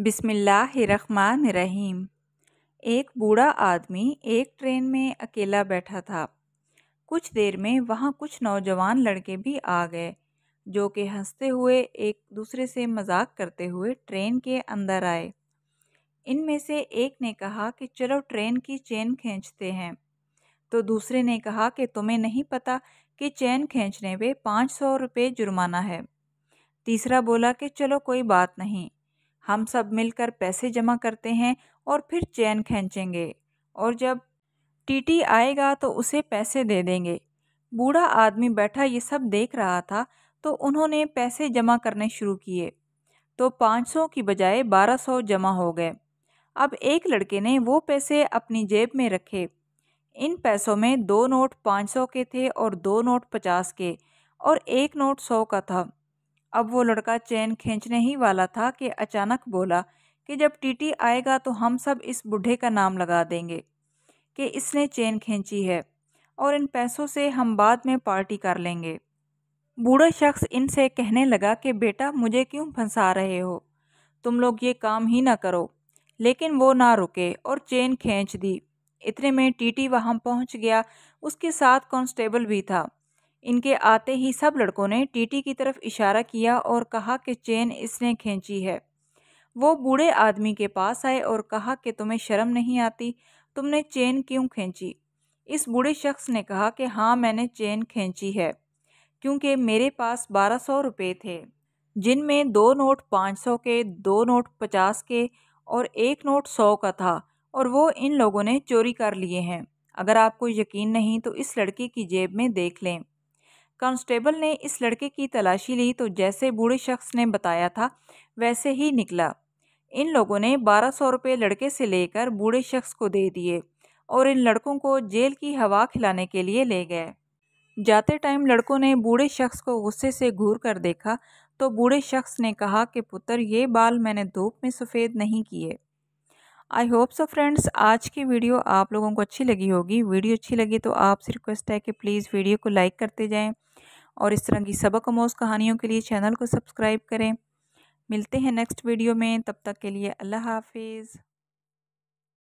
रहीम एक बूढ़ा आदमी एक ट्रेन में अकेला बैठा था कुछ देर में वहाँ कुछ नौजवान लड़के भी आ गए जो कि हंसते हुए एक दूसरे से मजाक करते हुए ट्रेन के अंदर आए इनमें से एक ने कहा कि चलो ट्रेन की चेन खींचते हैं तो दूसरे ने कहा कि तुम्हें नहीं पता कि चेन खींचने पे पाँच सौ रुपये जुर्माना है तीसरा बोला कि चलो कोई बात नहीं हम सब मिलकर पैसे जमा करते हैं और फिर चैन खींचेंगे और जब टीटी आएगा तो उसे पैसे दे देंगे बूढ़ा आदमी बैठा ये सब देख रहा था तो उन्होंने पैसे जमा करने शुरू किए तो पाँच सौ की बजाय बारह सौ जमा हो गए अब एक लड़के ने वो पैसे अपनी जेब में रखे इन पैसों में दो नोट पाँच सौ के थे और दो नोट पचास के और एक नोट सौ का था अब वो लड़का चैन खींचने ही वाला था कि अचानक बोला कि जब टीटी आएगा तो हम सब इस बूढ़े का नाम लगा देंगे कि इसने चैन खींची है और इन पैसों से हम बाद में पार्टी कर लेंगे बूढ़ा शख्स इनसे कहने लगा कि बेटा मुझे क्यों फंसा रहे हो तुम लोग ये काम ही ना करो लेकिन वो ना रुके और चेन खींच दी इतने में टीटी वहाँ पहुँच गया उसके साथ कांस्टेबल भी था इनके आते ही सब लड़कों ने टीटी की तरफ इशारा किया और कहा कि चेन इसने खींची है वो बूढ़े आदमी के पास आए और कहा कि तुम्हें शर्म नहीं आती तुमने चेन क्यों खींची इस बूढ़े शख्स ने कहा कि हाँ मैंने चेन खींची है क्योंकि मेरे पास बारह सौ रुपये थे जिनमें दो नोट पाँच सौ के दो नोट पचास के और एक नोट सौ का था और वो इन लोगों ने चोरी कर लिए हैं अगर आपको यकीन नहीं तो इस लड़की की जेब में देख लें कांस्टेबल ने इस लड़के की तलाशी ली तो जैसे बूढ़े शख्स ने बताया था वैसे ही निकला इन लोगों ने बारह सौ रुपये लड़के से लेकर बूढ़े शख्स को दे दिए और इन लड़कों को जेल की हवा खिलाने के लिए ले गए जाते टाइम लड़कों ने बूढ़े शख्स को गुस्से से घूर कर देखा तो बूढ़े शख्स ने कहा कि पुत्र ये बाल मैंने धूप में सफ़ेद नहीं किए आई होप सो फ्रेंड्स आज की वीडियो आप लोगों को अच्छी लगी होगी वीडियो अच्छी लगी तो आपसे रिक्वेस्ट है कि प्लीज़ वीडियो को लाइक करते जाएं और इस तरह की सबक मोज कहानियों के लिए चैनल को सब्सक्राइब करें मिलते हैं नेक्स्ट वीडियो में तब तक के लिए अल्लाह हाफिज़